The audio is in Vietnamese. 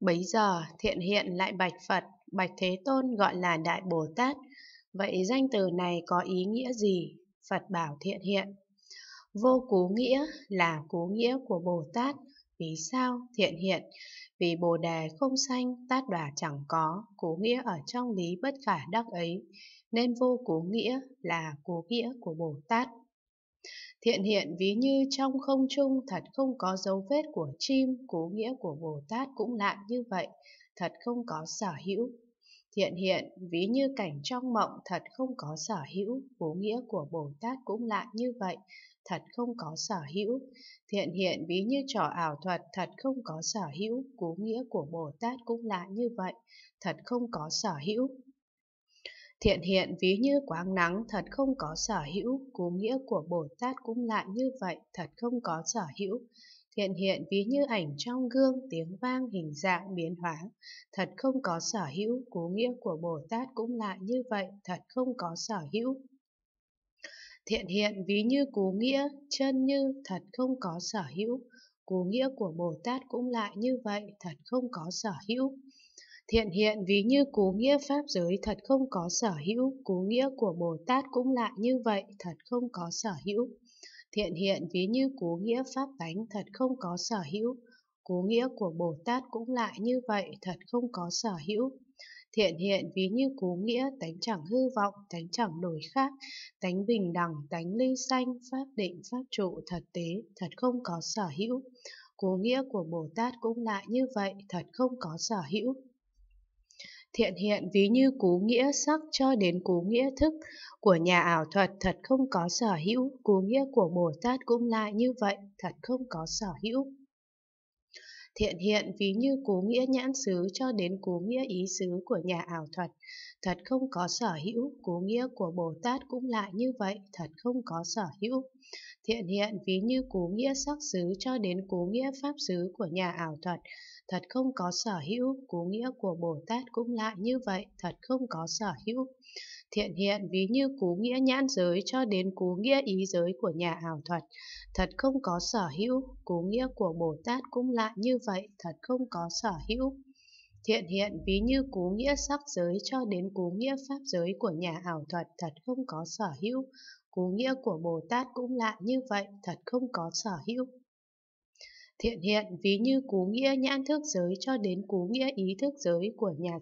Bấy giờ thiện hiện lại bạch Phật, bạch Thế Tôn gọi là Đại Bồ Tát. Vậy danh từ này có ý nghĩa gì? Phật bảo thiện hiện. Vô cú nghĩa là cú nghĩa của Bồ Tát. Vì sao? Thiện hiện. Vì Bồ Đề không sanh, tát đòa chẳng có, cú nghĩa ở trong lý bất khả đắc ấy, nên vô cú nghĩa là cú nghĩa của Bồ Tát. Thiện hiện ví như trong không trung thật không có dấu vết của chim, cố nghĩa của Bồ Tát cũng lạ như vậy, thật không có sở hữu. Thiện hiện ví như cảnh trong mộng thật không có sở hữu, cố nghĩa của Bồ Tát cũng lạ như vậy, thật không có sở hữu. Thiện hiện ví như trò ảo thuật thật không có sở hữu, cố nghĩa của Bồ Tát cũng lạ như vậy, thật không có sở hữu. Thiện hiện ví như quáng nắng thật không có sở hữu, cú nghĩa của Bồ Tát cũng lại như vậy, thật không có sở hữu. Thiện hiện ví như ảnh trong gương, tiếng vang, hình dạng, biến hóa, thật không có sở hữu, cú nghĩa của Bồ Tát cũng lại như vậy, thật không có sở hữu. Thiện hiện ví như cú nghĩa, chân như, thật không có sở hữu, cú nghĩa của Bồ Tát cũng lại như vậy, thật không có sở hữu. Thiện hiện ví như cú nghĩa Pháp giới thật không có sở hữu, cú nghĩa của Bồ Tát cũng lại như vậy, thật không có sở hữu. Thiện hiện ví như cú nghĩa Pháp tánh thật không có sở hữu, cú nghĩa của Bồ Tát cũng lại như vậy, thật không có sở hữu. Thiện hiện ví như cú nghĩa tánh chẳng hư vọng, tánh chẳng đổi khác, tánh bình đẳng, tánh ly sanh, pháp định, pháp trụ, thật tế, thật không có sở hữu. Cú nghĩa của Bồ Tát cũng lại như vậy, thật không có sở hữu thiện hiện ví như cú nghĩa sắc cho đến cú nghĩa thức của nhà ảo thuật thật không có sở hữu, cú nghĩa của Bồ Tát cũng lại như vậy, thật không có sở hữu. Thiện hiện ví như cú nghĩa nhãn xứ cho đến cú nghĩa ý xứ của nhà ảo thuật, thật không có sở hữu, cú nghĩa của Bồ Tát cũng lại như vậy, thật không có sở hữu. Thiện hiện ví như cú nghĩa sắc xứ cho đến cú nghĩa pháp xứ của nhà ảo thuật. Thật không có sở hữu, cú nghĩa của Bồ Tát cũng lại như vậy, thật không có sở hữu. Thiện hiện ví như cú nghĩa nhãn giới cho đến cú nghĩa ý giới của nhà ảo thuật. Thật không có sở hữu, cú nghĩa của Bồ Tát cũng lại như vậy, thật không có sở hữu. Thiện hiện ví như cú nghĩa sắc giới cho đến cú nghĩa pháp giới của nhà ảo thuật thật không có sở hữu, Cú nghĩa của Bồ Tát cũng lạ như vậy, thật không có sở hữu. Thiện hiện ví như cú nghĩa nhãn thức giới cho đến cú nghĩa ý thức giới của nhà